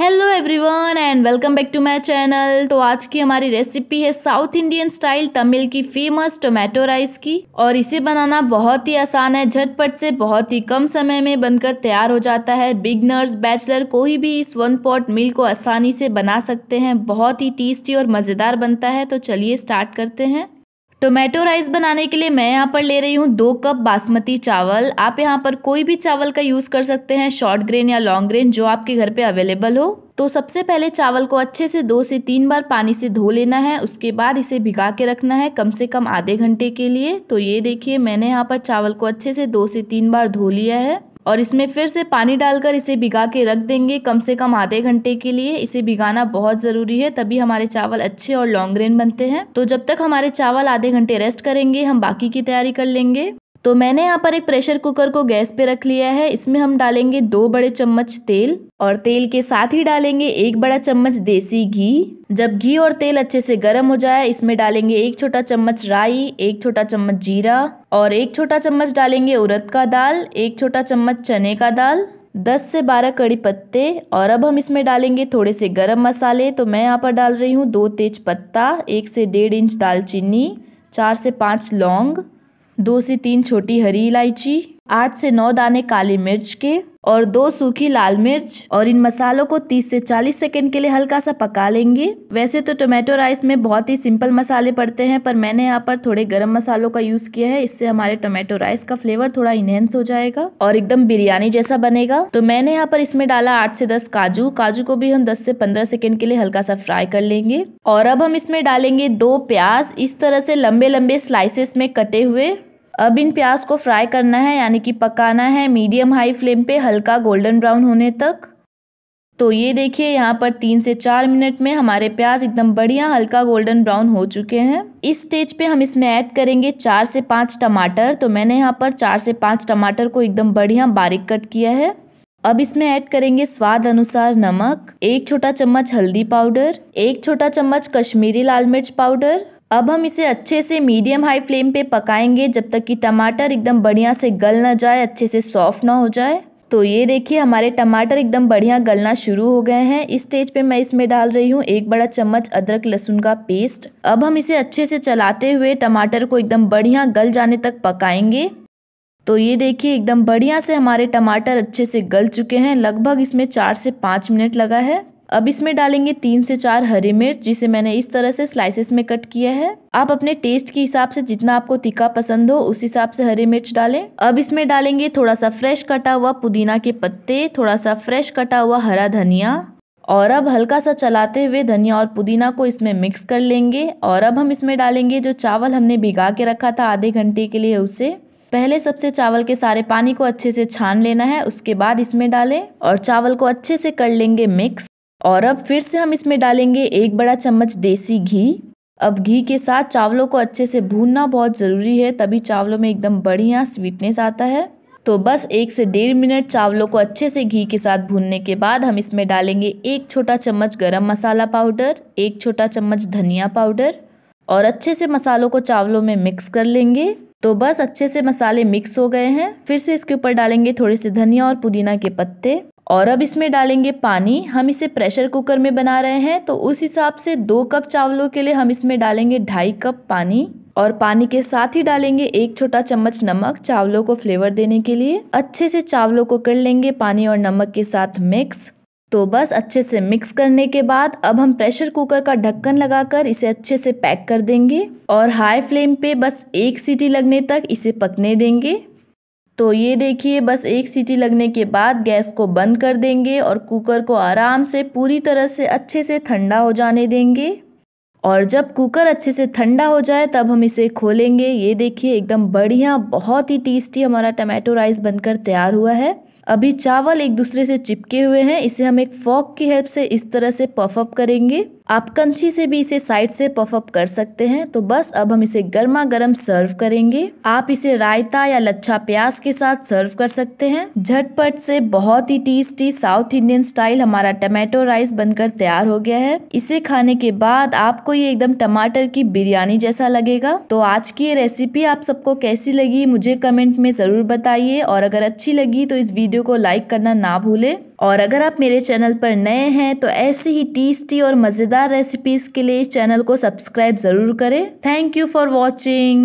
hello everyone and welcome back to my channel तो आज की हमारी रेसिपी है साउथ इंडियन स्टाइल तमिल की फेमस टोमेटो राइस की और इसे बनाना बहुत ही आसान है झटपट से बहुत ही कम समय में बनकर तैयार हो जाता है बिगनर्स बैचलर कोई भी इस वन पॉट मील को आसानी से बना सकते हैं बहुत ही टेस्टी और मज़ेदार बनता है तो चलिए स्टार्ट करते हैं टोमेटो राइस बनाने के लिए मैं यहाँ पर ले रही हूँ दो कप बासमती चावल आप यहाँ पर कोई भी चावल का यूज़ कर सकते हैं शॉर्ट ग्रेन या लॉन्ग ग्रेन जो आपके घर पे अवेलेबल हो तो सबसे पहले चावल को अच्छे से दो से तीन बार पानी से धो लेना है उसके बाद इसे भिगा के रखना है कम से कम आधे घंटे के लिए तो ये देखिए मैंने यहाँ पर चावल को अच्छे से दो से तीन बार धो लिया है और इसमें फिर से पानी डालकर इसे भिगा के रख देंगे कम से कम आधे घंटे के लिए इसे भिगाना बहुत ज़रूरी है तभी हमारे चावल अच्छे और लॉन्ग ग्रेन बनते हैं तो जब तक हमारे चावल आधे घंटे रेस्ट करेंगे हम बाकी की तैयारी कर लेंगे तो मैंने यहाँ पर एक प्रेशर कुकर को गैस पे रख लिया है इसमें हम डालेंगे दो बड़े चम्मच तेल और तेल के साथ ही डालेंगे एक बड़ा चम्मच देसी घी जब घी और तेल अच्छे से गर्म हो जाए इसमें डालेंगे एक छोटा चम्मच राई एक छोटा चम्मच जीरा और एक छोटा चम्मच डालेंगे उड़द का दाल एक छोटा चम्मच चने का दाल दस से बारह कड़ी पत्ते और अब हम इसमें डालेंगे थोड़े से गरम मसाले तो मैं यहाँ पर डाल रही हूँ दो तेज पत्ता एक से डेढ़ इंच दालचीनी चार से पाँच लौंग दो से तीन छोटी हरी इलायची आठ से नौ दाने काली मिर्च के और दो सूखी लाल मिर्च और इन मसालों को 30 से 40 सेकंड के लिए हल्का सा पका लेंगे वैसे तो टोमेटो राइस में बहुत ही सिंपल मसाले पड़ते हैं पर मैंने यहाँ पर थोड़े गरम मसालों का यूज़ किया है इससे हमारे टोमेटो राइस का फ्लेवर थोड़ा इनहेंस हो जाएगा और एकदम बिरयानी जैसा बनेगा तो मैंने यहाँ पर इसमें डाला आठ से दस काजू काजू को भी हम दस से पंद्रह सेकेंड के लिए हल्का सा फ्राई कर लेंगे और अब हम इसमें डालेंगे दो प्याज इस तरह से लंबे लंबे स्लाइसेस में कटे हुए अब इन प्याज को फ्राई करना है यानी कि पकाना है मीडियम हाई फ्लेम पे हल्का गोल्डन ब्राउन होने तक तो ये देखिए यहाँ पर तीन से चार मिनट में हमारे प्याज एकदम बढ़िया हल्का गोल्डन ब्राउन हो चुके हैं इस स्टेज पे हम इसमें ऐड करेंगे चार से पाँच टमाटर तो मैंने यहाँ पर चार से पाँच टमाटर को एकदम बढ़िया बारीक कट किया है अब इसमें ऐड करेंगे स्वाद अनुसार नमक एक छोटा चम्मच हल्दी पाउडर एक छोटा चम्मच कश्मीरी लाल मिर्च पाउडर अब हम इसे अच्छे से मीडियम हाई फ्लेम पे पकाएंगे जब तक कि टमाटर एकदम बढ़िया से गल ना जाए अच्छे से सॉफ्ट ना हो जाए तो ये देखिए हमारे टमाटर एकदम बढ़िया गलना शुरू हो गए हैं इस स्टेज पे मैं इसमें डाल रही हूँ एक बड़ा चम्मच अदरक लहसुन का पेस्ट अब हम इसे अच्छे से चलाते हुए टमाटर को एकदम बढ़िया गल जाने तक पकाएंगे तो ये देखिए एकदम बढ़िया से हमारे टमाटर अच्छे से गल चुके हैं लगभग इसमें चार से पाँच मिनट लगा है अब इसमें डालेंगे तीन से चार हरी मिर्च जिसे मैंने इस तरह से स्लाइसेस में कट किया है आप अपने टेस्ट के हिसाब से जितना आपको तीखा पसंद हो उस हिसाब से हरी मिर्च डालें अब इसमें डालेंगे थोड़ा सा फ्रेश कटा हुआ पुदीना के पत्ते थोड़ा सा फ्रेश कटा हुआ हरा धनिया और अब हल्का सा चलाते हुए धनिया और पुदीना को इसमें मिक्स कर लेंगे और अब हम इसमें डालेंगे जो चावल हमने भिगा के रखा था आधे घंटे के लिए उसे पहले सबसे चावल के सारे पानी को अच्छे से छान लेना है उसके बाद इसमें डालें और चावल को अच्छे से कर लेंगे मिक्स और अब फिर से हम इसमें डालेंगे एक बड़ा चम्मच देसी घी अब घी के साथ चावलों को अच्छे से भूनना बहुत ज़रूरी है तभी चावलों में एकदम बढ़िया स्वीटनेस आता है तो बस एक से डेढ़ मिनट चावलों को अच्छे से घी के साथ भूनने के बाद हम इसमें डालेंगे एक छोटा चम्मच गरम मसाला पाउडर एक छोटा चम्मच धनिया पाउडर और अच्छे से मसालों को चावलों में मिक्स कर लेंगे तो बस अच्छे से मसाले मिक्स हो गए हैं फिर से इसके ऊपर डालेंगे थोड़े से धनिया और पुदीना के पत्ते और अब इसमें डालेंगे पानी हम इसे प्रेशर कुकर में बना रहे हैं तो उस हिसाब से दो कप चावलों के लिए हम इसमें डालेंगे ढाई कप पानी और पानी के साथ ही डालेंगे एक छोटा चम्मच नमक चावलों को फ्लेवर देने के लिए अच्छे से चावलों को कर लेंगे पानी और नमक के साथ मिक्स तो बस अच्छे से मिक्स करने के बाद अब हम प्रेशर कुकर का ढक्कन लगाकर इसे अच्छे से पैक कर देंगे और हाई फ्लेम पे बस एक सीटी लगने तक इसे पकने देंगे तो ये देखिए बस एक सीटी लगने के बाद गैस को बंद कर देंगे और कुकर को आराम से पूरी तरह से अच्छे से ठंडा हो जाने देंगे और जब कुकर अच्छे से ठंडा हो जाए तब हम इसे खोलेंगे ये देखिए एकदम बढ़िया बहुत ही टेस्टी हमारा टमाटो राइस बनकर तैयार हुआ है अभी चावल एक दूसरे से चिपके हुए हैं इसे हम एक फॉक की हेल्प से इस तरह से पफअप करेंगे आप कंची से भी इसे साइड से पफअप कर सकते हैं तो बस अब हम इसे गर्मा गर्म सर्व करेंगे आप इसे रायता या लच्छा प्याज के साथ सर्व कर सकते हैं झटपट से बहुत ही टेस्टी साउथ इंडियन स्टाइल हमारा टमाटो राइस बनकर तैयार हो गया है इसे खाने के बाद आपको ये एकदम टमाटर की बिरयानी जैसा लगेगा तो आज की ये रेसिपी आप सबको कैसी लगी मुझे कमेंट में जरूर बताइए और अगर अच्छी लगी तो इस वीडियो वीडियो को लाइक करना ना भूलें और अगर आप मेरे चैनल पर नए हैं तो ऐसी ही टेस्टी और मज़ेदार रेसिपीज़ के लिए चैनल को सब्सक्राइब ज़रूर करें थैंक यू फॉर वॉचिंग